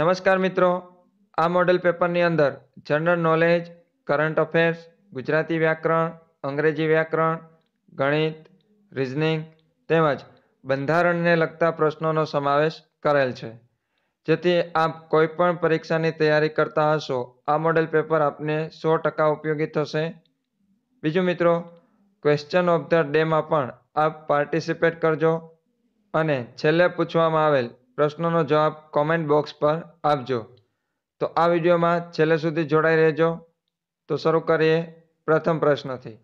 નમસ્કાર મિત્રો આ મોડેલ પેપરની અંદર general knowledge current affairs Gujarati વ્યાકરણ અંગ્રેજી વ્યાકરણ ગણિત રિઝનિંગ તેમજ બંધારણને લગતા પ્રશ્નોનો સમાવેશ કરેલ છે જેથી આપ કોઈપણ પરીક્ષાની તૈયારી કરતા હશો આ મોડેલ પેપર આપને સો ટકા ઉપયોગી થશે બીજું મિત્રો ક્વેશ્ચન ઓફ ધ ડેમાં પણ આપ પાર્ટિસિપેટ કરજો અને છેલ્લે પૂછવામાં આવેલ પ્રશ્નોનો જવાબ કોમેન્ટ બોક્સ પર આપજો તો આ વિડીયોમાં છેલ્લે સુધી જોડાઈ રહેજો તો શરૂ કરીએ પ્રથમ પ્રશ્નથી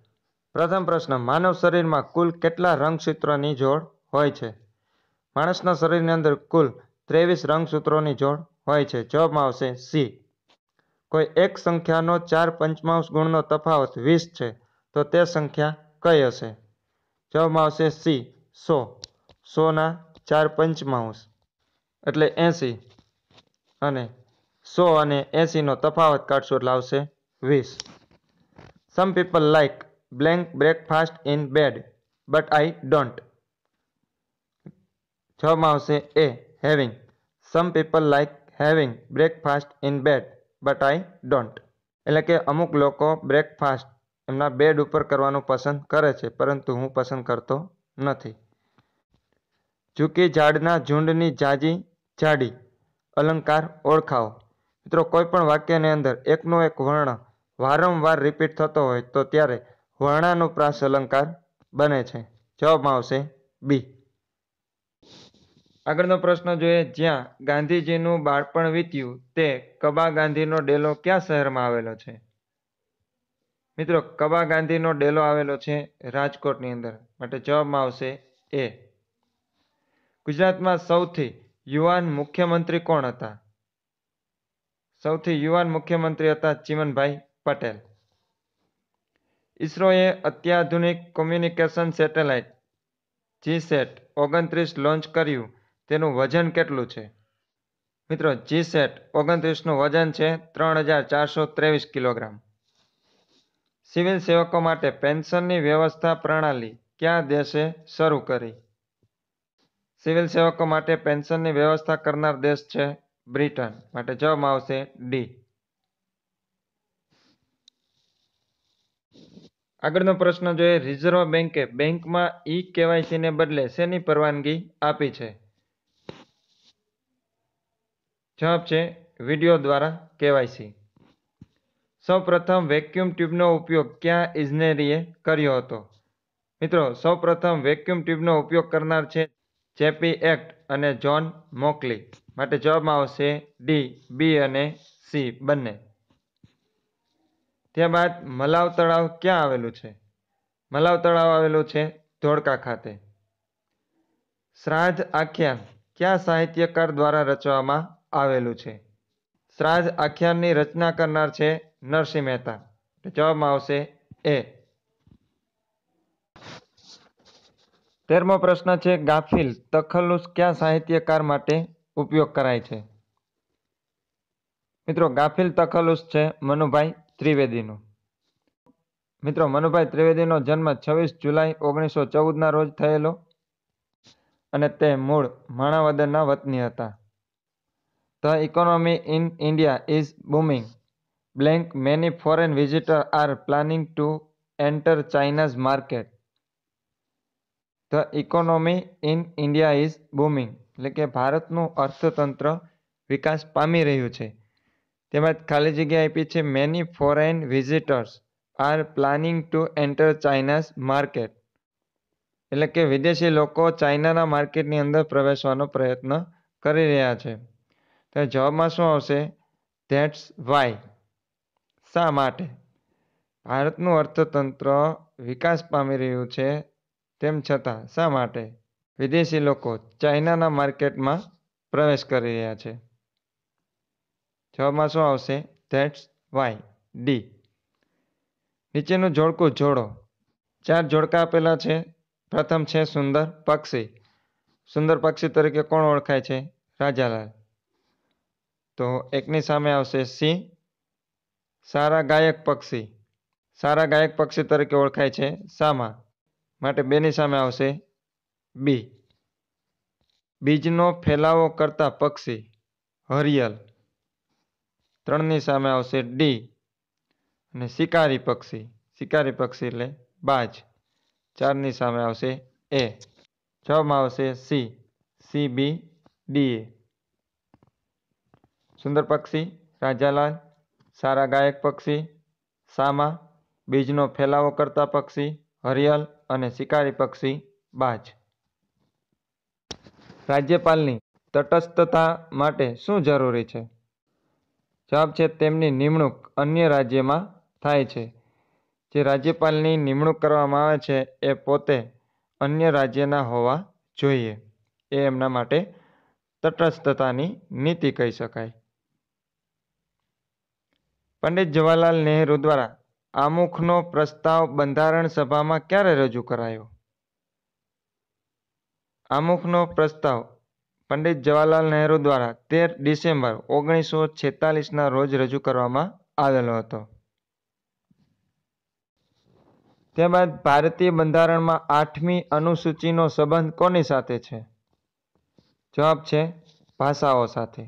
પ્રથમ પ્રશ્ન માનવ શરીરમાં કુલ કેટલા રંગસૂત્રોની જોડ હોય છે માણસના શરીરની અંદર કુલ ત્રેવીસ રંગસૂત્રોની જોડ હોય છે જવાબમાં આવશે સી કોઈ એક સંખ્યાનો ચાર પંચમાંશ ગુણનો તફાવત વીસ છે તો તે સંખ્યા કઈ હશે જવાબમાં આવશે સી સો સોના ચાર પંચમાંશ એટલે એંસી અને સો અને એંસીનો તફાવત કાઢશો એટલે આવશે વીસ some people like blank breakfast in bed but I don't છમાં આવશે A having some people like having breakfast in bed but I don't એટલે કે અમુક લોકો બ્રેકફાસ્ટ એમના બેડ ઉપર કરવાનું પસંદ કરે છે પરંતુ હું પસંદ કરતો નથી ચૂંકી ઝાડના ઝુંડની જાજી જાડી અલંકાર ઓળખાવો મિત્રો કોઈપણ વાક્યની અંદર એકનો એક વર્ણ વારંવાર રિપીટ થતો હોય તો ત્યારે પ્રાસ અલંકાર બને છે જવાબમાં આવશે બી આગળનો પ્રશ્ન જોઈએ જ્યાં ગાંધીજીનું બાળપણ વીત્યું તે કબા ગાંધીનો ડેલો ક્યાં શહેરમાં આવેલો છે મિત્રો કબા ગાંધીનો ડેલો આવેલો છે રાજકોટની અંદર માટે જવાબમાં આવશે એ ગુજરાતમાં સૌથી યુવાન મુખ્યમંત્રી કોણ હતા સૌથી યુવાન મુખ્યમંત્રી હતા ચીમનભાઈ પટેલ ઇસરોએ અત્યાધુનિક કોમ્યુનિકેશન સેટેલાઇટ જીસેટ ઓગણત્રીસ લોન્ચ કર્યું તેનું વજન કેટલું છે મિત્રો જીસેટ ઓગણત્રીસનું વજન છે ત્રણ હજાર ચારસો ત્રેવીસ કિલોગ્રામ સિવિલ સેવકો માટે પેન્શનની વ્યવસ્થા પ્રણાલી ક્યાં દેશે શરૂ કરી સિવિલ સેવકો માટે પેન્શનની વ્યવસ્થા કરનાર દેશ છે બ્રિટન માટે જવાબ આવશે ડી આગળનો પ્રશ્ન જોઈએ રિઝર્વ બેંકે બેંકમાં ઈ કેવાયસીને બદલે શેની પરવાનગી આપી છે જવાબ છે વિડીયો દ્વારા કેવાયસી સૌ પ્રથમ વેક્યુમ ટ્યુબનો ઉપયોગ ક્યાં ઇજનેરીએ કર્યો હતો મિત્રો સૌપ્રથમ વેક્યુમ ટ્યુબનો ઉપયોગ કરનાર છે જેપી એક્ટ અને જોન મોકલી માટે જવાબમાં આવશે ડી બી અને સી બંને ત્યારબાદ મલાવ તળાવ ક્યાં આવેલું છે મલાવ તળાવ આવેલું છે ધોળકા ખાતે શ્રાદ્ધ આખ્યાન ક્યાં સાહિત્યકાર દ્વારા રચવામાં આવેલું છે શ્રાદ્ધ આખ્યાનની રચના કરનાર છે નરસિંહ મહેતા જવાબમાં આવશે એ તેરમો પ્રશ્ન છે ગાફિલ તખલ્લુસ ક્યાં સાહિત્યકાર માટે ઉપયોગ કરાય છે મિત્રો ગાફિલ તખલ્લુસ છે મનુભાઈ ત્રિવેદીનો મિત્રો મનુભાઈ ત્રિવેદીનો જન્મ છવ્વીસ જુલાઈ ઓગણીસો ચૌદના રોજ થયેલો અને તે મૂળ માણાવદરના વતની હતા the economy in India is booming blank many foreign visitor are planning to enter China's market the economy in India is booming એટલે કે ભારતનું અર્થતંત્ર વિકાસ પામી રહ્યું છે તેમજ ખાલી જગ્યા આપી છે many foreign visitors are planning to enter China's market એટલે કે વિદેશી લોકો ચાઇનાના માર્કેટની અંદર પ્રવેશવાનો પ્રયત્ન કરી રહ્યા છે તો જવાબમાં શું આવશે ધેટ્સ વાય શા માટે ભારતનું અર્થતંત્ર વિકાસ પામી રહ્યું છે તેમ છતાં શા માટે વિદેશી લોકો ચાઇનાના માર્કેટમાં પ્રવેશ કરી રહ્યા છે જવાબમાં શું આવશે ધેટ્સ વાય ડી નીચેનું જોડકું જોડો ચાર જોડકા આપેલા છે પ્રથમ છે સુંદર પક્ષી સુંદર પક્ષી તરીકે કોણ ઓળખાય છે રાજાલાલ તો એકની સામે આવશે સિંહ સારા ગાયક પક્ષી સારા ગાયક પક્ષી તરીકે ઓળખાય છે સામા માટે બેની સામે આવશે બી બીજનો ફેલાવો કરતા પક્ષી હરિયલ ત્રણની સામે આવશે ડી અને શિકારી પક્ષી શિકારી પક્ષી એટલે બાજ ચારની સામે આવશે એ જવાબમાં આવશે સી સી બી ડી એ સુંદર પક્ષી રાજાલાલ સારા ગાયક પક્ષી સામા બીજનો ફેલાવો કરતા પક્ષી હરિયલ અને શિકારી પક્ષી બાજ રાજ્યપાલની તટસ્થતા માટે શું જરૂરી છે જવાબ છે તેમની નિમણૂક અન્ય રાજ્યમાં થાય છે જે રાજ્યપાલની નિમણૂક કરવામાં આવે છે એ પોતે અન્ય રાજ્યના હોવા જોઈએ એ એમના માટે તટસ્થતાની નીતિ કહી શકાય પંડિત જવાહરલાલ નહેરુ દ્વારા આમુખનો પ્રસ્તાવ બંધારણ સભામાં ક્યારે રજૂ કરાયો આમુખનો પ્રસ્તાવ પંડિત જવાહરલાલ નહેરુ દ્વારા તેર ડિસેમ્બર ઓગણીસો છેતાલીસના રોજ રજૂ કરવામાં આવેલો હતો ત્યારબાદ ભારતીય બંધારણમાં આઠમી અનુસૂચિનો સંબંધ કોની સાથે છે જવાબ છે ભાષાઓ સાથે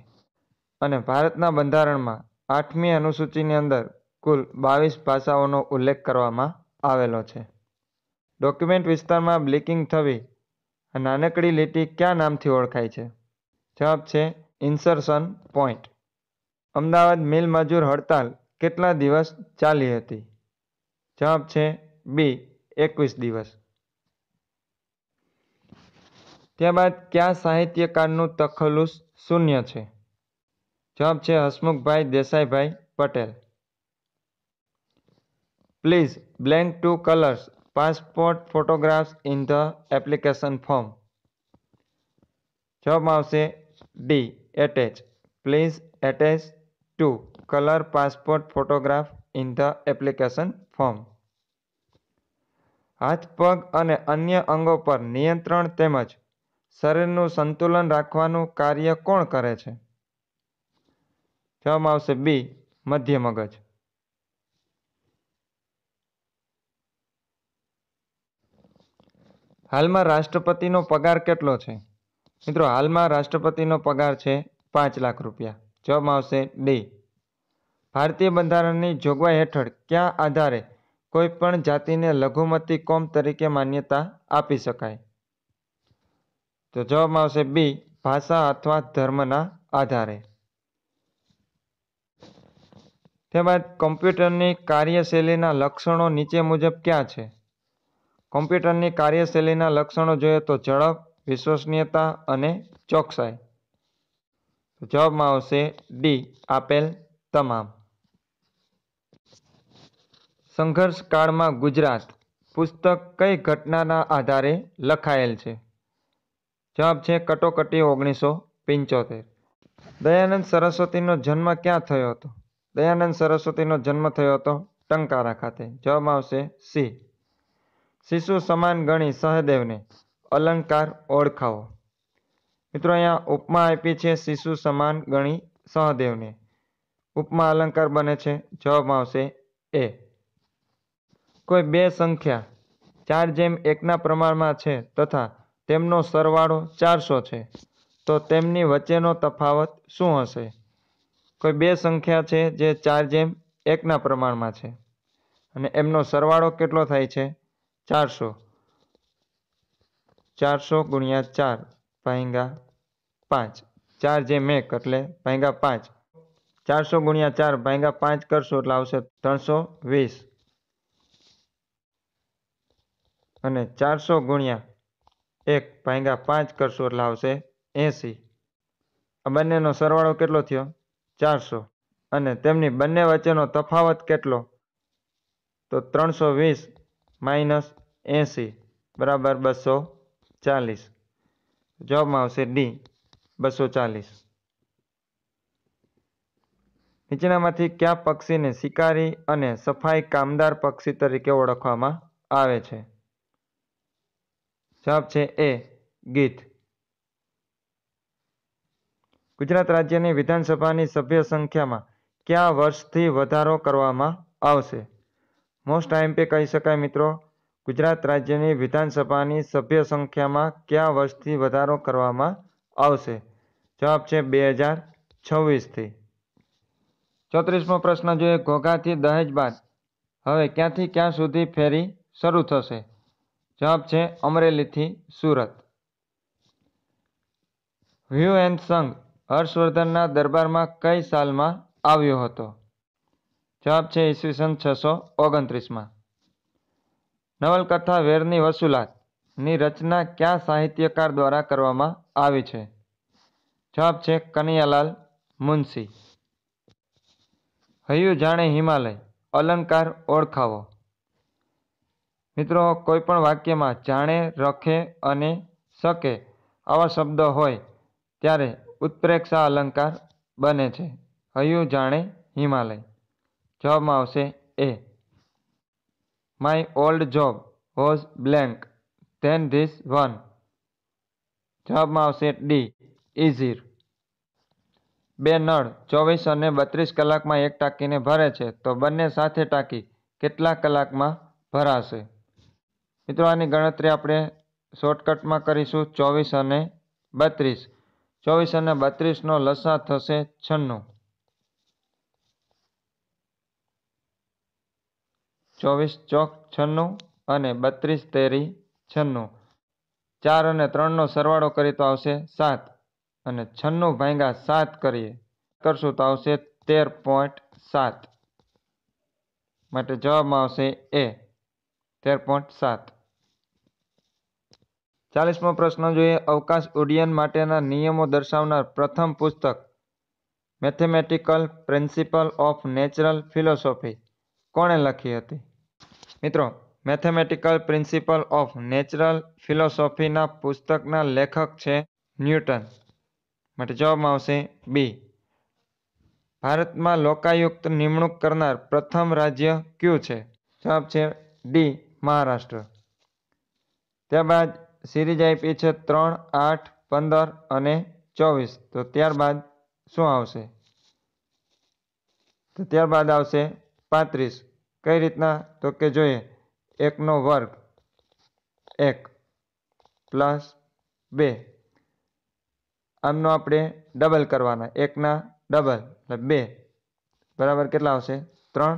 અને ભારતના બંધારણમાં આઠમી અનુસૂચિની અંદર કુલ બાવીસ ભાષાઓનો ઉલ્લેખ કરવામાં આવેલો છે ડોક્યુમેન્ટ વિસ્તારમાં બ્લિકિંગ થવી નાનકડી લીટી કયા નામથી ઓળખાય છે જવાબ છે ઇન્સર્શન પોઈન્ટ અમદાવાદ મિલ મજૂર હડતાલ કેટલા દિવસ ચાલી હતી જવાબ છે બી એકવીસ દિવસ ત્યારબાદ કયા સાહિત્યકારનું તખલુસ શૂન્ય છે જવાબ છે Hasmukhbhai Desaibhai Patel please blank two colours passport photographs in the application form જવાબ આવશે D attach please attach two colour passport photograph in the application form હાથ પગ અને અન્ય અંગો પર નિયંત્રણ તેમજ શરીરનું સંતુલન રાખવાનું કાર્ય કોણ કરે છે જવાબ આવશે બી મધ્ય મગજ હાલમાં રાષ્ટ્રપતિનો પગાર કેટલો છે મિત્રો હાલમાં રાષ્ટ્રપતિનો પગાર છે પાંચ લાખ રૂપિયા જવાબમાં આવશે ડી ભારતીય બંધારણની જોગવાઈ હેઠળ કયા આધારે કોઈ પણ જાતિને લઘુમતી કોમ તરીકે માન્યતા આપી શકાય તો જવાબમાં આવશે બી ભાષા અથવા ધર્મના આધારે ત્યારબાદ કોમ્પ્યુટરની કાર્યશૈલીના લક્ષણો નીચે મુજબ ક્યાં છે કોમ્પ્યુટરની કાર્યશૈલીના લક્ષણો જોઈએ તો ઝડપ વિશ્વસનીયતા અને ચોકસાઈ જવાબમાં આવશે ડી આપેલ તમામ સંઘર્ષ કાળમાં ગુજરાત પુસ્તક કઈ ઘટનાના આધારે લખાયેલ છે જવાબ છે કટોકટી ઓગણીસો પંચોતેર દયાનંદ સરસ્વતીનો જન્મ ક્યાં થયો હતો દયાનંદ સરસ્વતીનો જન્મ થયો હતો ટંકારા ખાતે જવાબ આવશે સી શિશુ સમાન ગણી સહદેવને અલંકાર ઓળખાવો મિત્રો અહીંયા ઉપમા આપી છે શિશુ સમાન ગણી સહદેવને ઉપમા અલંકાર બને છે જવાબ આવશે એ કોઈ બે સંખ્યા ચાર જેમ એકના પ્રમાણમાં છે તથા તેમનો સરવાળો ચારસો છે તો તેમની વચ્ચેનો તફાવત શું હશે કોઈ બે સંખ્યા છે જે ચાર જેમ એકના પ્રમાણમાં છે અને એમનો સરવાળો કેટલો થાય છે ચારસો ચારસો ગુણ્યા ચાર ભાંગા પાંચ ચાર જે મેક એટલે ભાંગા પાંચ ચારસો ગુણ્યા ચાર ભાંગા પાંચ કરશો એટલે આવશે ત્રણસો વીસ અને ચારસો ગુણ્યા એક ભાંગા પાંચ કરશો એટલે આવશે એંસી આ બંનેનો સરવાળો કેટલો થયો ચારસો અને તેમની બંને વચ્ચેનો તફાવત કેટલો તો ત્રણસો વીસ માઇનસ એંસી બરાબર બસો ચાલીસ જવાબમાં આવશે ડી બસો ચાલીસ નીચેનામાંથી કયા પક્ષીને શિકારી અને સફાઈ કામદાર પક્ષી તરીકે ઓળખવામાં આવે છે જવાબ છે એ ગીત ગુજરાત રાજ્યની વિધાનસભાની સભ્ય સંખ્યામાં કયા વર્ષથી વધારો કરવામાં આવશે મોસ્ટ ટાઈમ કહી શકાય મિત્રો ગુજરાત રાજ્યની વિધાનસભાની સભ્ય સંખ્યામાં કયા વર્ષથી વધારો કરવામાં આવશે જવાબ છે બે હજાર છવ્વીસથી ચોત્રીસમો પ્રશ્ન જોઈએ ઘોઘાથી દહેજ બાદ હવે ક્યાંથી ક્યાં સુધી ફેરી શરૂ થશે જવાબ છે અમરેલીથી સુરત વ્યૂ એન્ડ સંઘ હર્ષવર્ધનના દરબારમાં કઈ સાલમાં આવ્યો હતો જવાબ છે ઈસવીસન છસો ઓગણત્રીસમાં નવલકથા વેરની વસુલાતની રચના કયા સાહિત્યકાર દ્વારા કરવામાં આવી છે જવાબ છે કનૈયાલાલ મુનશી હૈયું જાણે હિમાલય અલંકાર ઓળખાવો મિત્રો કોઈપણ વાક્યમાં જાણે રખે અને શકે આવા શબ્દો હોય ત્યારે ઉત્પ્રેક્ષા અલંકાર બને છે હયું જાણે હિમાલય જવાબમાં આવશે A my old job was blank then this one જવાબમાં આવશે ડી ઇઝીર બે નળ ચોવીસ અને બત્રીસ કલાકમાં એક ટાંકીને ભરે છે તો બંને સાથે ટાંકી કેટલા કલાકમાં ભરાશે મિત્રો આની ગણતરી આપણે શોર્ટકટમાં કરીશું ચોવીસ અને બત્રીસ ચોવીસ અને બત્રીસનો લસા થશે છન્નું ચોવીસ ચોક છન્નું અને બત્રીસ તેરી છન્નું ચાર અને ત્રણનો સરવાળો કરી તો આવશે સાત અને છન્નું ભાંગા સાત કરીએ કરશું તો આવશે તેર પોઈન્ટ સાત માટે જવાબમાં આવશે એ તેર પોઈન્ટ સાત ચાલીસમો પ્રશ્ન જોઈએ અવકાશ ઉડ્ડયન માટેના નિયમો દર્શાવનાર પ્રથમ પુસ્તક mathematical principle of natural philosophy કોણે લખી હતી મિત્રો મેથેમેટિકલ પ્રિન્સિપલ ઓફ નેચરલ ફિલોસોફીના પુસ્તકના લેખક છે ન્યૂટન માટે જવાબમાં આવશે બી ભારતમાં લોકાયુક્ત નિમણૂક કરનાર પ્રથમ રાજ્ય કયું છે જવાબ છે ડી મહારાષ્ટ્ર ત્યારબાદ સિરીઝ આઈપી છે ત્રણ આઠ પંદર અને ચોવીસ તો ત્યારબાદ શું આવશે તો ત્યારબાદ આવશે પાંત્રીસ कैरीتنا तो के जोए 1 નો વર્ગ 1 + 2 આમ નો આપણે ડબલ કરવોના 1 ના ડબલ એટલે 2 બરાબર કેટલા આવશે 3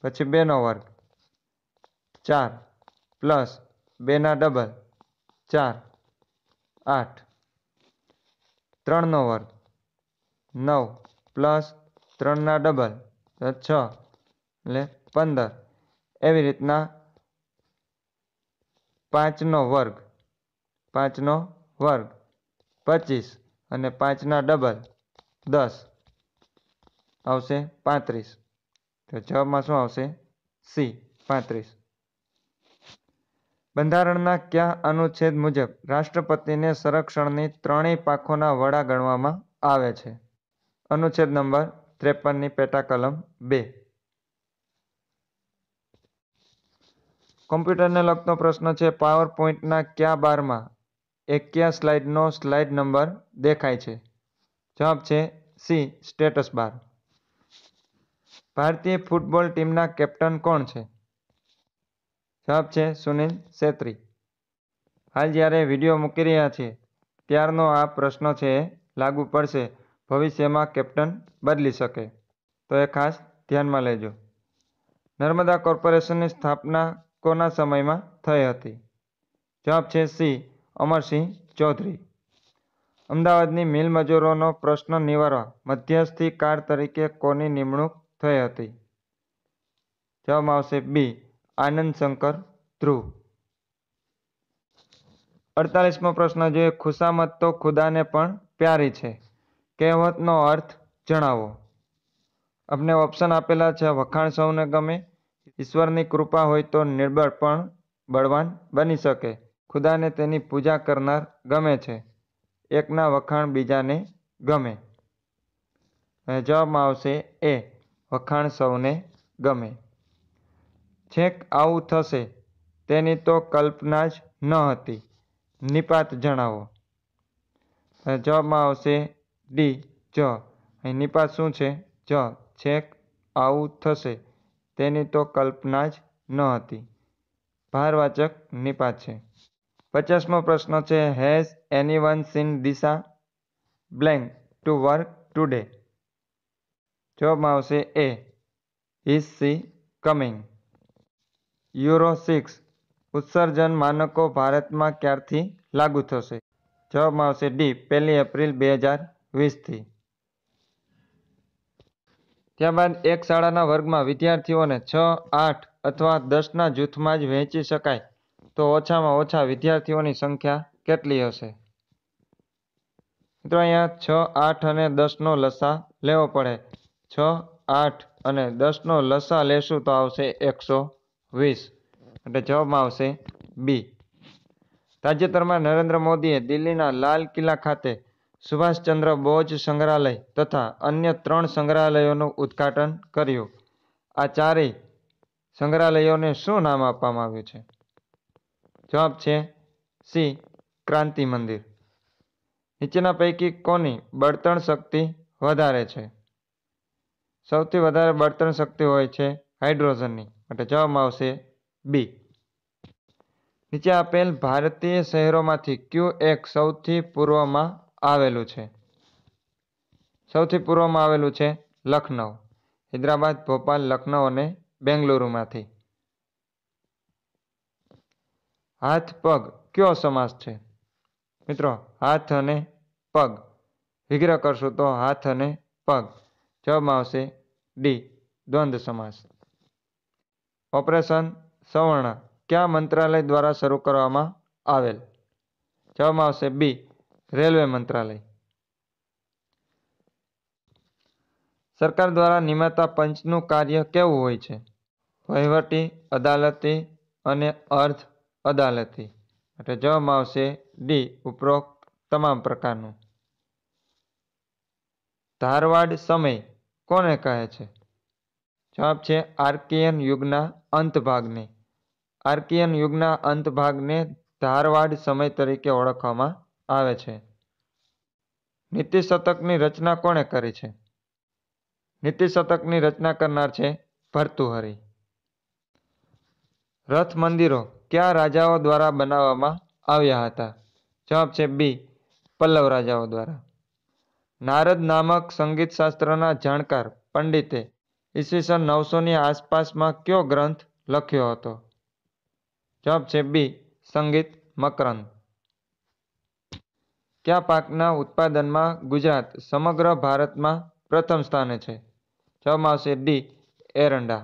પછી 2 નો વર્ગ 4 + 2 ના ડબલ 4 8 3 નો વર્ગ 9 + 3 ના ડબલ એટલે 6 એટલે પંદર એવી રીતના પાંચનો વર્ગ પાંચનો વર્ગ પચીસ અને પાંચના ડબલ દસ આવશે પાંત્રીસ તો જવાબમાં શું આવશે સી પાંત્રીસ બંધારણના કયા અનુચ્છેદ મુજબ રાષ્ટ્રપતિને સંરક્ષણની ત્રણેય પાખોના વડા ગણવામાં આવે છે અનુચ્છેદ નંબર ત્રેપનની પેટા કલમ બે કોમ્પ્યુટરને લગતો પ્રશ્ન છે પાવર પોઈન્ટના ક્યાં બારમાં એ કયા સ્લાઇડનો સ્લાઇડ નંબર દેખાય છે જવાબ છે સી સ્ટેટસ બાર ભારતીય ફૂટબોલ ટીમના કેપ્ટન કોણ છે જવાબ છે સુનિલ છેત્રી હાલ જ્યારે વિડીયો મૂકી રહ્યા છીએ ત્યારનો આ પ્રશ્ન છે એ લાગુ પડશે ભવિષ્યમાં કેપ્ટન બદલી શકે તો એ ખાસ ધ્યાનમાં લેજો નર્મદા કોર્પોરેશનની સ્થાપના કોના સમયમાં થઈ હતી જવાબ છે સી અમરસિંહ ચૌધરી અમદાવાદની મિલ મજૂરોનો પ્રશ્ન નિવારવા મધ્યસ્થી કાર તરીકે કોની નિમણૂક થઈ હતી જવાબ આવશે બી આનંદ શંકર ધ્રુવ અડતાલીસમો પ્રશ્ન જોઈએ ખુશામત તો ખુદાને પણ પ્યારી છે કહેવતનો અર્થ જણાવો આપણે ઓપ્શન આપેલા છે વખાણ સૌને ગમે ઈશ્વરની કૃપા હોય તો નિર્બળ પણ બળવાન બની શકે ખુદાને તેની પૂજા કરનાર ગમે છે એકના વખાણ બીજાને ગમે જવાબમાં આવશે એ વખાણ સૌને ગમે છેક આવું થશે તેની તો કલ્પના જ ન હતી નિપાત જણાવો જવાબમાં આવશે ડી જ નિપાત શું છે જ છેક આવું થશે તેની તો કલ્પના જ ન હતી ભારવાચક નિપાત છે પચાસમો પ્રશ્ન છે has anyone seen Disha blank to work today જવાબમાં આવશે A is C coming euro six ઉત્સર્જન માનકો ભારતમાં ક્યારથી લાગુ થશે જવાબમાં આવશે ડી પહેલી એપ્રિલ બે હજાર વીસથી ત્યારબાદ એક શાળાના વર્ગમાં વિદ્યાર્થીઓને છ આઠ અથવા દસના જૂથમાં જ વહેંચી શકાય તો ઓછામાં ઓછા વિદ્યાર્થીઓની સંખ્યા કેટલી હશે મિત્રો અહીંયા છ આઠ અને દસનો લસા લેવો પડે છ આઠ અને દસનો લસા લેશું તો આવશે એકસો વીસ એટલે જવાબમાં આવશે બી તાજેતરમાં નરેન્દ્ર મોદીએ દિલ્હીના લાલ કિલ્લા ખાતે સુભાષચંદ્ર બોઝ સંગ્રહાલય તથા અન્ય ત્રણ સંગ્રહાલયોનું ઉદ્ઘાટન કર્યું આ ચારેય સંગ્રહાલયોને શું નામ આપવામાં આવ્યું છે જવાબ છે સી ક્રાંતિ મંદિર નીચેના પૈકી કોની બળતણ શક્તિ વધારે છે સૌથી વધારે બળતણ શક્તિ હોય છે હાઇડ્રોજનની માટે જવાબમાં આવશે બી નીચે આપેલ ભારતીય શહેરોમાંથી ક્યુ એક સૌથી પૂર્વમાં આવેલું છે સૌથી પૂર્વમાં આવેલું છે લખનઉ હૈદરાબાદ ભોપાલ લખનઉ અને બેંગલુરુમાંથી હાથ પગ કયો સમાસ છે મિત્રો હાથ અને પગ વિગ્રહ કરશો તો હાથ અને પગ જવાબમાં આવશે ડી દ્વંદ સમાસ ઓપરેશન સવર્ણ કયા મંત્રાલય દ્વારા શરૂ કરવામાં આવેલ જવાબમાં આવશે બી રેલવે મંત્રાલય સરકાર દ્વારા નિમાતા પંચનું કાર્ય કેવું હોય છે વહીવટી અદાલતી અને અર્થ અદાલતી એટલે જવાબમાં આવશે ડી ઉપરોક્ત તમામ પ્રકારનું ધારવાડ સમય કોને કહે છે જવાબ છે આર્કિયન યુગના અંતભાગને આર્કિયન યુગના અંતભાગને ધારવાડ સમય તરીકે ઓળખવામાં આવે છે નીતિશતકની રચના કોણે કરી છે નીતિશતકની રચના કરનાર છે ભર્તુહરી રથ મંદિરો કયા રાજાઓ દ્વારા બનાવવામાં આવ્યા હતા જવાબ છે બી પલ્લવ રાજાઓ દ્વારા નારદ નામક સંગીત શાસ્ત્રના જાણકાર પંડિતે ઈસવીસન નવસોની આસપાસમાં કયો ગ્રંથ લખ્યો હતો જવાબ છે બી સંગીત મકરંદ કયા પાકના ઉત્પાદનમાં ગુજરાત સમગ્ર ભારતમાં પ્રથમ સ્થાને છે જવાબ આવશે ડી એરંડા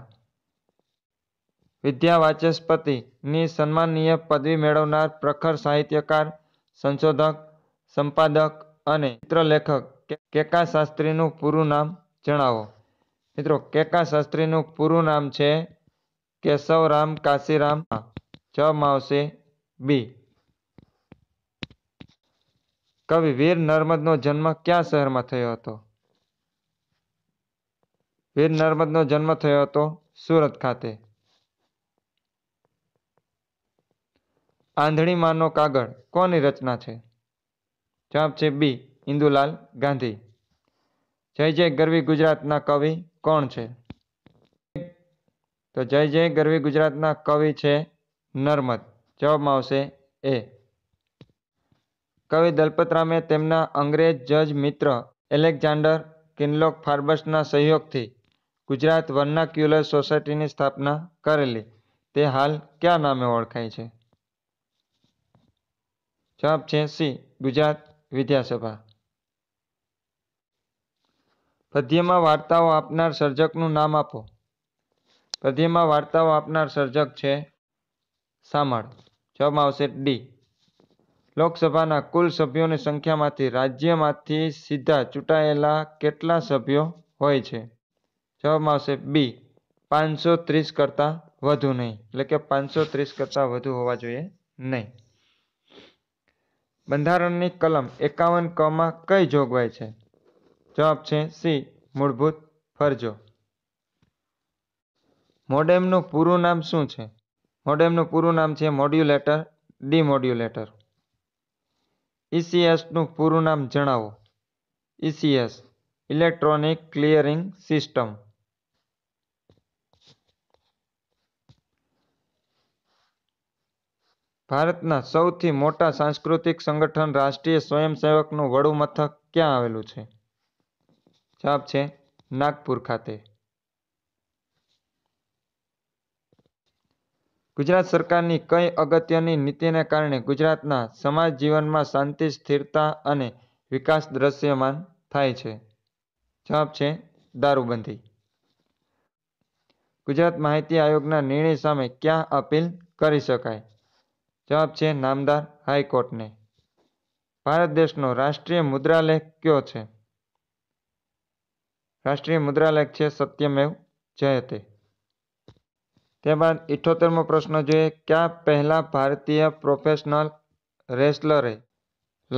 વિદ્યા વાચસ્પતિની સન્માનનીય પદવી મેળવનાર પ્રખર સાહિત્યકાર સંશોધક સંપાદક અને ચિત્રલેખક કેકા શાસ્ત્રીનું પૂરું નામ જણાવો મિત્રો કેકા શાસ્ત્રીનું પૂરું નામ છે કેશવરામ કાશીરામ જવાબમાં આવશે બી કવિ વીર નર્મદનો જન્મ ક્યાં શહેરમાં થયો હતો વીર નર્મદનો જન્મ થયો હતો સુરત ખાતે આંધળીમાંનો કાગળ કોની રચના છે જવાબ છે બી ઇન્દુલાલ ગાંધી જય જય ગરવી ગુજરાતના કવિ કોણ છે તો જય જય ગરવી ગુજરાતના કવિ છે નર્મદ જવાબમાં આવશે એ કવિ દલપતરામે તેમના અંગ્રેજ જજ મિત્ર એલેક્ઝાન્ડર કિનલોક ફાર્બસના સહયોગથી ગુજરાત વર્નાક્યુલર સોસાયટીની સ્થાપના કરેલી તે હાલ કયા નામે ઓળખાય છે જવાબ છે સી ગુજરાત વિદ્યાસભા પદ્યમાં વાર્તાઓ આપનાર સર્જકનું નામ આપો પદ્યમાં વાર્તાઓ આપનાર સર્જક છે સામળ જવાબ આવશે ડી લોકસભાના કુલ સભ્યોની સંખ્યામાંથી રાજ્યમાંથી સીધા ચૂંટાયેલા કેટલા સભ્યો હોય છે જવાબમાં આવશે બી પાંચસો ત્રીસ કરતાં વધુ નહીં એટલે કે પાંચસો ત્રીસ કરતાં વધુ હોવા જોઈએ નહીં બંધારણની કલમ એકાવન કમાં કઈ જોગવાઈ છે જવાબ છે સી મૂળભૂત ફરજો મોડેમનું પૂરું નામ શું છે મોડેમનું પૂરું નામ છે મોડ્યુલેટર ડી મોડ્યુલેટર ઇસીએસનું e પૂરું નામ જણાવો ઈસીએસ ઇલેક્ટ્રોનિક ક્લિયરિંગ સિસ્ટમ ભારતના સૌથી મોટા સાંસ્કૃતિક સંગઠન રાષ્ટ્રીય સ્વયંસેવકનું વડું મથક ક્યાં આવેલું છે જવાબ છે નાગપુર ખાતે ગુજરાત સરકારની કઈ અગત્યની નીતિને કારણે ગુજરાતના સમાજ જીવનમાં શાંતિ સ્થિરતા અને વિકાસ દ્રશ્યમાન થાય છે જવાબ છે દારૂબંધી ગુજરાત માહિતી આયોગના નિર્ણય સામે ક્યાં અપીલ કરી શકાય જવાબ છે નામદાર હાઈકોર્ટને ભારત દેશનો રાષ્ટ્રીય મુદ્રાલેખ કયો છે રાષ્ટ્રીય મુદ્રાલેખ છે સત્યમેવ જયતે ત્યારબાદ ઇઠોતેરમો પ્રશ્ન જોઈએ ક્યાં પહેલા ભારતીય પ્રોફેશનલ રેસલરે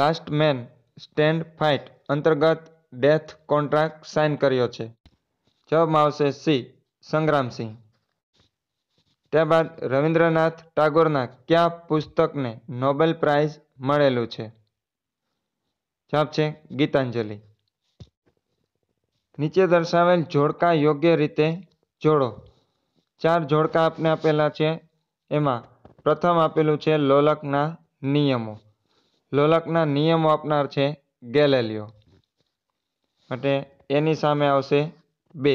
લાસ્ટ મેન સ્ટેન્ડ ફાઇટ અંતર્ગત ડેથ કોન્ટ્રાક્ટ સાઇન કર્યો છે જવાબમાં આવશે સી સંગ્રામસિંહ ત્યારબાદ રવિન્દ્રનાથ ટાગોરના કયા પુસ્તકને નોબેલ પ્રાઇઝ મળેલું છે જવાબ છે ગીતાંજલિ નીચે દર્શાવેલ જોડકા યોગ્ય રીતે જોડો ચાર જોડકા આપને આપેલા છે એમાં પ્રથમ આપેલું છે લોલકના નિયમો લોલકના નિયમો આપનાર છે ગેલેલિયો માટે એની સામે આવશે બે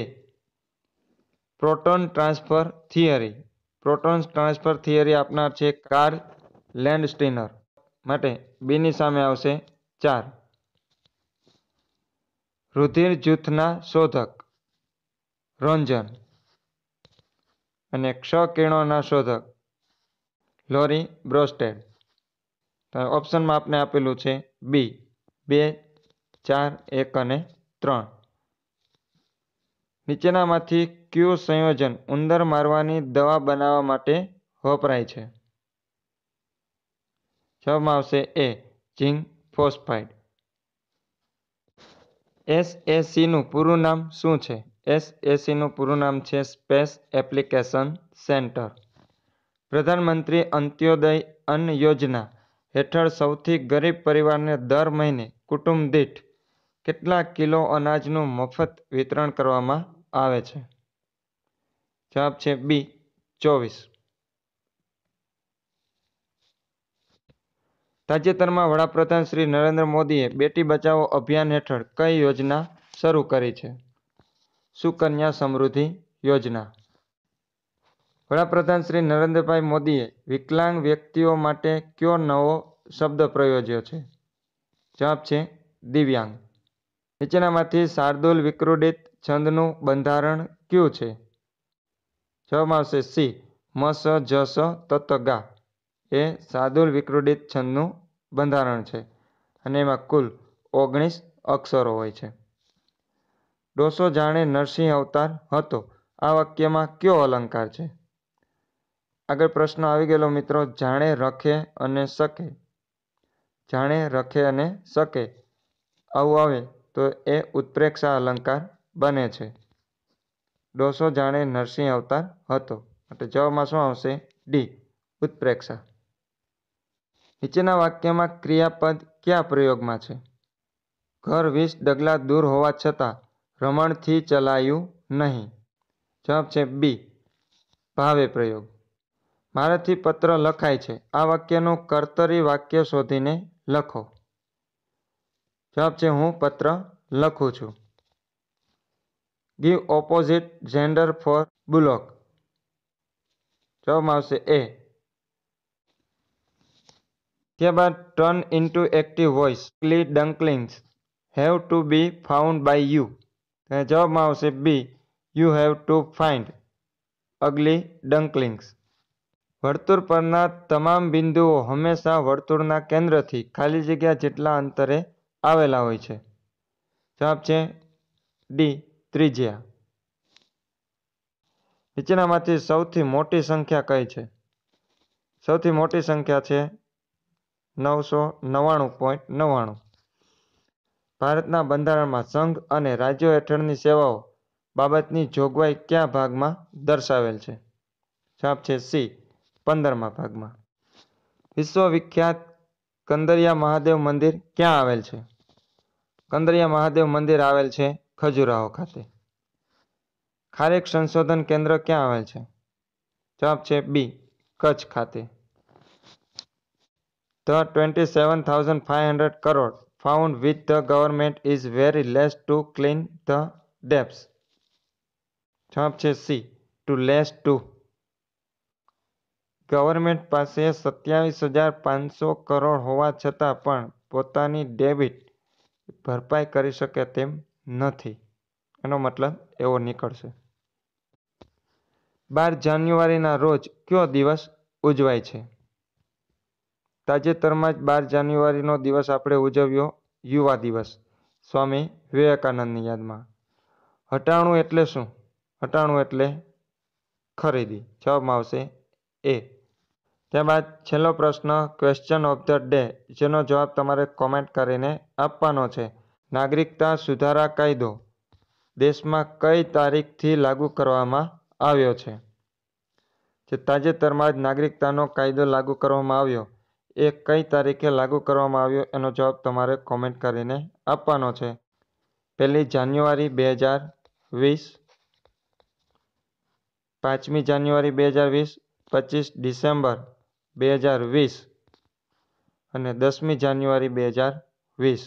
proton transfer theory proton transfer theory આપનાર છે કાર લેન્ડ લેન્ડસ્ટીનર માટે બીની સામે આવશે ચાર રુધિર જૂથના શોધક રંજન અને ક્ષ કિરણોના શોધક લોરી બ્રોસ્ટેડ ઓપ્શનમાં આપને આપેલું છે બી બે ચાર એક અને ત્રણ નીચેનામાંથી ક્યુ સંયોજન ઉંદર મારવાની દવા બનાવવા માટે વપરાય છે જવાબમાં આવશે એ ઝીંક ફોસ્ફાઇડ એસએસીનું પૂરું નામ શું છે એસએસીનું પૂરું નામ છે સ્પેસ એપ્લિકેશન સેન્ટર પ્રધાનમંત્રી અંત્યોદય અન્ન યોજના હેઠળ સૌથી ગરીબ પરિવારને દર મહિને કુટુંબ દીઠ કેટલા કિલો અનાજનું મફત વિતરણ કરવામાં આવે છે જવાબ છે બી ચોવીસ તાજેતરમાં વડાપ્રધાન શ્રી નરેન્દ્ર મોદીએ બેટી બચાવો અભિયાન હેઠળ કઈ યોજના શરૂ કરી છે સુકન્યા સમૃદ્ધિ યોજના વડાપ્રધાન શ્રી નરેન્દ્રભાઈ મોદીએ વિકલાંગ વ્યક્તિઓ માટે કયો નવો શબ્દ પ્રયોજ્યો છે જવાબ છે દિવ્યાંગ નીચેનામાંથી શાર્દુલ વિક્રોડિત છંદનું બંધારણ કયું છે જવાબ આવશે સી મસ જસ તત્ત ગા એ શાર્દુલ વિક્રોડિત છંદનું બંધારણ છે અને એમાં કુલ ઓગણીસ અક્ષરો હોય છે ડોસો જાણે નરસિંહ અવતાર હતો આ વાક્યમાં કયો અલંકાર છે આગળ પ્રશ્ન આવી ગયેલો મિત્રો જાણે રખે અને શકે જાણે રખે અને શકે આવું આવે તો એ ઉત્પ્રેક્ષા અલંકાર બને છે ડોસો જાણે નરસિંહ અવતાર હતો એટલે જવાબમાં શું આવશે ડી ઉત્પ્રેક્ષા નીચેના વાક્યમાં ક્રિયાપદ કયા પ્રયોગમાં છે ઘર વીસ ડગલા દૂર હોવા છતાં રમણથી ચલાયું નહીં જવાબ છે બી ભાવે પ્રયોગ મારાથી પત્ર લખાય છે આ વાક્યનું કર્તરી વાક્ય શોધીને લખો જવાબ છે હું પત્ર લખું છું give opposite gender for bullock જવાબમાં આવશે એ ત્યારબાદ turn into active voice ugly ducklings have to be found by you તો જવાબમાં આવશે B you have to find ugly ducklings વર્તુળ પરના તમામ બિંદુઓ હંમેશા વર્તુળના કેન્દ્રથી ખાલી જગ્યા જેટલા અંતરે આવેલા હોય છે જવાબ છે ડી ત્રિજ્યા નીચેનામાંથી સૌથી મોટી સંખ્યા કઈ છે સૌથી મોટી સંખ્યા છે નવસો નવ્વાણું પોઈન્ટ નવ્વાણું ભારતના બંધારણમાં સંઘ અને રાજ્યો હેઠળની સેવાઓ બાબતની જોગવાઈ કયા ભાગમાં દર્શાવેલ છે જવાબ છે સી પંદરમા ભાગમાં વિશ્વવિખ્યાત કંદરિયા મહાદેવ મંદિર ક્યાં આવેલ છે કંદરિયા મહાદેવ મંદિર આવેલ છે ખજુરાહો ખાતે ખારેક સંશોધન કેન્દ્ર ક્યાં આવેલ છે જવાબ છે બી કચ્છ ખાતે the twenty seven thousand five hundred crore found which the government is very less to clean the debts જવાબ છે C to less to government પાસે સત્યાવીસ હજાર પાંચસો કરોડ હોવા છતાં પણ પોતાની ડેબિટ ભરપાઈ કરી શકે તેમ નથી એનો મતલબ એવો નીકળશે બાર જાન્યુઆરીના રોજ કયો દિવસ ઉજવાય છે તાજેતરમાં જ બાર જાન્યુઆરીનો દિવસ આપણે ઉજવ્યો યુવા દિવસ સ્વામી વિવેકાનંદની યાદમાં હટાણું એટલે શું હટાણું એટલે ખરીદી જવાબમાં આવશે એ ત્યારબાદ છેલ્લો પ્રશ્ન ક્વેશ્ચન ઓફ ધ ડે જેનો જવાબ તમારે કોમેન્ટ કરીને આપવાનો છે નાગરિકતા સુધારા કાયદો દેશમાં કઈ તારીખથી લાગુ કરવામાં આવ્યો છે જે તાજેતરમાં જ નાગરિકતાનો કાયદો લાગુ કરવામાં આવ્યો એ કઈ તારીખે લાગુ કરવામાં આવ્યો એનો જવાબ તમારે કોમેન્ટ કરીને આપવાનો છે પહેલી જાન્યુઆરી બે હજાર વીસ પાંચમી જાન્યુઆરી બે હજાર વીસ પચીસ ડિસેમ્બર બે હજાર વીસ અને દસમી જાન્યુઆરી બે હજાર વીસ